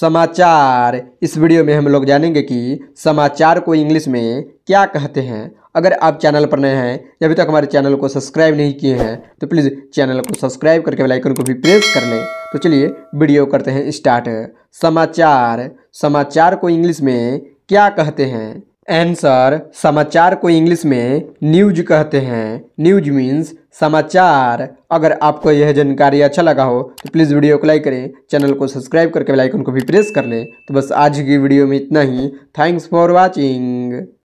समाचार इस वीडियो में हम लोग जानेंगे कि समाचार को इंग्लिश में क्या कहते हैं अगर आप चैनल पर नए हैं या अभी तक हमारे चैनल को सब्सक्राइब नहीं किए हैं तो प्लीज़ चैनल को सब्सक्राइब करके बेल आइकन को भी प्रेस कर लें तो चलिए वीडियो करते हैं स्टार्ट समाचार समाचार को इंग्लिश में क्या कहते हैं आंसर समाचार को इंग्लिश में न्यूज कहते हैं न्यूज मीन्स समाचार अगर आपको यह जानकारी अच्छा लगा हो तो प्लीज़ वीडियो को लाइक करें चैनल को सब्सक्राइब करके बेल आइकन को भी प्रेस कर लें तो बस आज की वीडियो में इतना ही थैंक्स फॉर वाचिंग